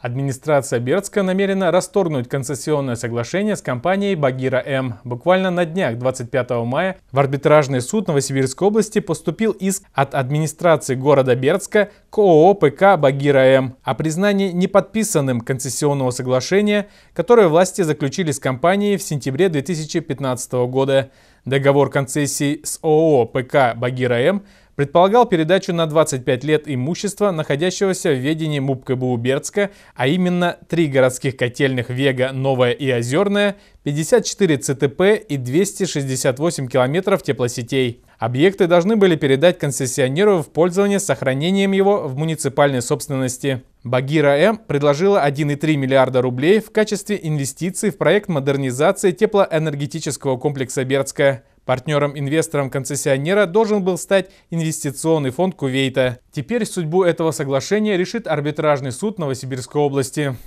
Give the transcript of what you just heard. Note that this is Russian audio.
Администрация Бердска намерена расторгнуть концессионное соглашение с компанией «Багира М». Буквально на днях 25 мая в арбитражный суд Новосибирской области поступил иск от администрации города Бердска к ООО «ПК Багира М» о признании неподписанным концессионного соглашения, которое власти заключили с компанией в сентябре 2015 года. Договор концессии с ООО «ПК Багира М» предполагал передачу на 25 лет имущества, находящегося в ведении МУП КБУ Бердска, а именно три городских котельных Вега, Новая и Озерная, 54 ЦТП и 268 километров теплосетей. Объекты должны были передать концессионеру в пользование с сохранением его в муниципальной собственности. Багира М предложила 1,3 миллиарда рублей в качестве инвестиций в проект модернизации теплоэнергетического комплекса Бердска. Партнером-инвестором концессионера должен был стать инвестиционный фонд Кувейта. Теперь судьбу этого соглашения решит арбитражный суд Новосибирской области.